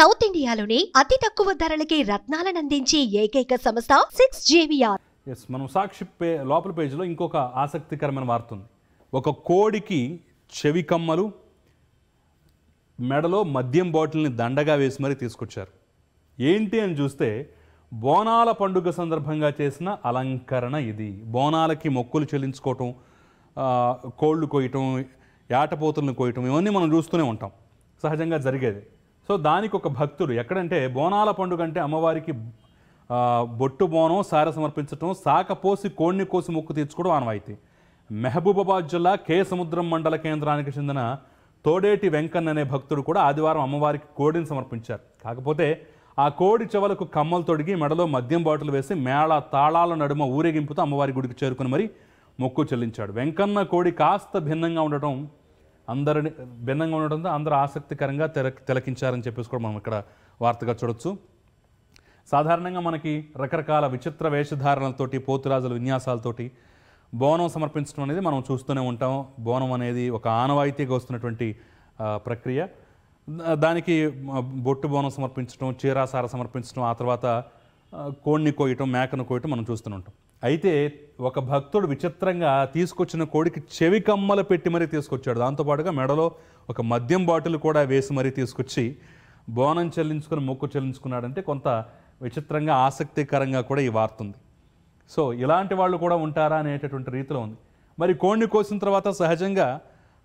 south ఇండియాలోనే అతి తక్కువ ధరలకి రత్నాలను అందించే ఏకైక సంస్థ సిక్స్ జేవిఆర్ ఎస్ మనం సాక్షి పే లోపల పేజీలో ఇంకొక ఆసక్తికరమైన వార్త ఉంది ఒక కోడికి చెవి కమ్మలు మెడలో మద్యం బాటిల్ని దండగా వేసి మరీ తీసుకొచ్చారు ఏంటి అని చూస్తే బోనాల పండుగ సందర్భంగా చేసిన అలంకరణ ఇది బోనాలకి మొక్కులు చెల్లించుకోవటం కోళ్ళు కోయటం ఏటపోతులను కోయటం ఇవన్నీ మనం చూస్తూనే ఉంటాం సహజంగా జరిగేది సో దానికి ఒక భక్తుడు ఎక్కడంటే బోనాల పండుగ అంటే అమ్మవారికి బొట్టు బోనం సార సమర్పించడం సాకపోసి కోడిని కోసి ముక్కు తీర్చుకోవడం ఆనవాయితీ మెహబూబాబాద్ జిల్లా కే సముద్రం మండల కేంద్రానికి చెందిన తోడేటి వెంకన్న అనే భక్తుడు కూడా ఆదివారం అమ్మవారికి కోడిని సమర్పించారు కాకపోతే ఆ కోడి చెవలకు కమ్మలు తొడిగి మెడలో మద్యం బాటిల్ వేసి మేళ తాళాల నడుమ ఊరేగింపుతో అమ్మవారి గుడికి చేరుకుని మరి మొక్కు చెల్లించాడు వెంకన్న కోడి కాస్త భిన్నంగా ఉండటం అందరిని భిన్నంగా ఉండడంతో అందరూ ఆసక్తికరంగా తెల తిలకించారని చెప్పేసి కూడా మనం ఇక్కడ వార్తగా చూడొచ్చు సాధారణంగా మనకి రకరకాల విచిత్ర వేషధారణలతోటి పోతురాజుల విన్యాసాలతోటి బోనం సమర్పించడం అనేది మనం చూస్తూనే ఉంటాం బోనం అనేది ఒక ఆనవాయితీగా వస్తున్నటువంటి ప్రక్రియ దానికి బొట్టు బోనం సమర్పించడం చీరాసార సమర్పించడం ఆ తర్వాత కోడిని కోయటం మేకను కోయటం మనం చూస్తూనే ఉంటాం అయితే ఒక భక్తుడు విచిత్రంగా తీసుకొచ్చిన కోడికి చెవి కమ్మలు పెట్టి మరీ తీసుకొచ్చాడు దాంతోపాటుగా మెడలో ఒక మద్యం బాటిల్ కూడా వేసి మరీ తీసుకొచ్చి బోనం చెల్లించుకుని మొక్కు చెల్లించుకున్నాడంటే కొంత విచిత్రంగా ఆసక్తికరంగా కూడా ఈ వార్త ఉంది సో ఇలాంటి వాళ్ళు కూడా ఉంటారా అనేటటువంటి రీతిలో ఉంది మరి కోడిని కోసిన తర్వాత సహజంగా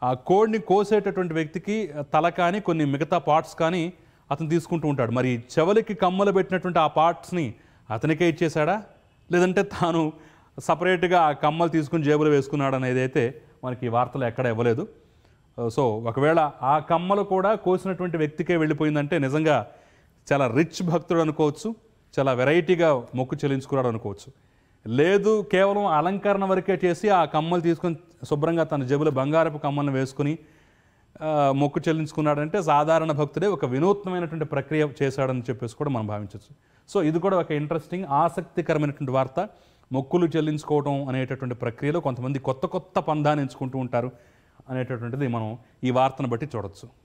ఆ కోడిని కోసేటటువంటి వ్యక్తికి తల కానీ కొన్ని మిగతా పార్ట్స్ కానీ అతను తీసుకుంటూ ఉంటాడు మరి చెవలికి కమ్మలు పెట్టినటువంటి ఆ పార్ట్స్ని అతనికే ఇచ్చేశాడా లేదంటే తాను సపరేట్గా ఆ కమ్మలు తీసుకుని జేబులో వేసుకున్నాడు అనేది అయితే మనకి వార్తలు ఎక్కడ ఇవ్వలేదు సో ఒకవేళ ఆ కమ్మలు కూడా కోసినటువంటి వ్యక్తికే వెళ్ళిపోయిందంటే నిజంగా చాలా రిచ్ భక్తుడు అనుకోవచ్చు చాలా వెరైటీగా మొక్కు చెల్లించుకున్నాడు అనుకోవచ్చు లేదు కేవలం అలంకరణ వరకే చేసి ఆ కమ్మలు తీసుకొని శుభ్రంగా తన జబులు బంగారపు కమ్మలను వేసుకుని మొక్కు చెల్లించుకున్నాడంటే సాధారణ భక్తుడే ఒక వినూత్నమైనటువంటి ప్రక్రియ చేశాడని చెప్పేసి కూడా మనం భావించవచ్చు సో ఇది కూడా ఒక ఇంట్రెస్టింగ్ ఆసక్తికరమైనటువంటి వార్త మొక్కులు చెల్లించుకోవడం అనేటటువంటి ప్రక్రియలో కొంతమంది కొత్త కొత్త పంధాన్ని ఎంచుకుంటూ ఉంటారు అనేటటువంటిది మనం ఈ వార్తను బట్టి చూడవచ్చు